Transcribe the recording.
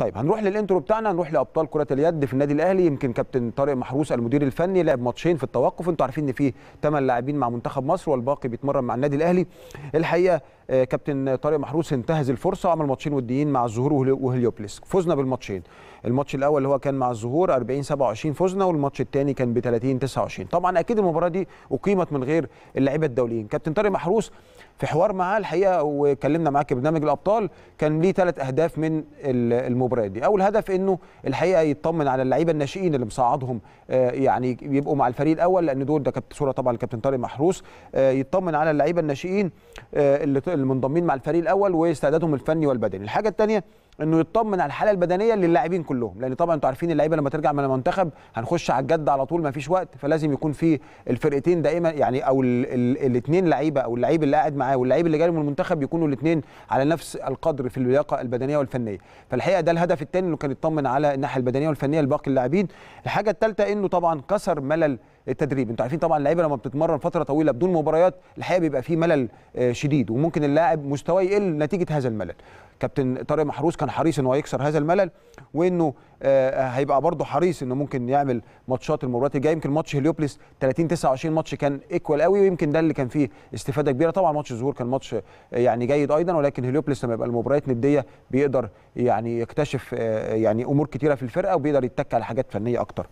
طيب هنروح للانترو بتاعنا هنروح لابطال كره اليد في النادي الاهلي يمكن كابتن طارق محروس المدير الفني لعب ماتشين في التوقف انتوا عارفين ان في 8 لاعبين مع منتخب مصر والباقي بيتمرن مع النادي الاهلي الحقيقه آه، كابتن طارق محروس انتهز الفرصه وعمل ماتشين وديين مع الظهور وهليوبلس فزنا بالماتشين الماتش الاول اللي هو كان مع الظهور 40 27 فزنا والماتش الثاني كان ب 30 29 طبعا اكيد المباراه دي اقيمت من غير اللعيبه الدوليين كابتن طارق محروس في حوار معاه الحقيقه وكلمنا معاه في برنامج الابطال كان ليه ثلاث اهداف من المباراه المباريات دي اول هدف انه الحقيقه يطمن على اللعيبه الناشئين اللي مصعدهم آه، يعني يبقوا مع الفريق الاول لان دول ده كانت صوره طبعا الكابتن طارق محروس آه، يطمن على اللعيبه الناشئين آه، اللي منضمين مع الفريق الاول واستعدادهم الفني والبدني الحاجه الثانيه انه يطمن على الحاله البدنيه للاعبين كلهم لان طبعا انتوا عارفين اللعيبه لما ترجع من المنتخب هنخش على الجد على طول ما فيش وقت فلازم يكون في الفرقتين دائما يعني او الاثنين لعيبه او اللعيب اللي قاعد معاه واللعيب اللي جاي من المنتخب يكونوا الاثنين على نفس القدر في اللياقه البدنيه والفنيه فالحقيقه ده الهدف الثاني انه كان يطمن على الناحيه البدنيه والفنيه لباقي اللاعبين الحاجه الثالثه انه طبعا كسر ملل التدريب انتوا عارفين طبعا اللعيبه لما بتتمرن فتره طويله بدون مباريات الحقيقه بيبقى فيه ملل آه، شديد وممكن اللاعب مستواه يقل نتيجه هذا الملل كابتن طارق محروس كان حريص انه يكسر هذا الملل وانه آه، آه، هيبقى برضه حريص انه ممكن يعمل ماتشات المباريات الجايه يمكن ماتش هليوبلس 30 29 ماتش كان ايكوال قوي ويمكن ده اللي كان فيه استفاده كبيره طبعا ماتش الظهور كان ماتش يعني جيد ايضا ولكن هليوبلس لما يبقى المباريات نديه بيقدر يعني يكتشف يعني امور كتيره في الفرقه وبيقدر يتك على حاجات فنيه اكتر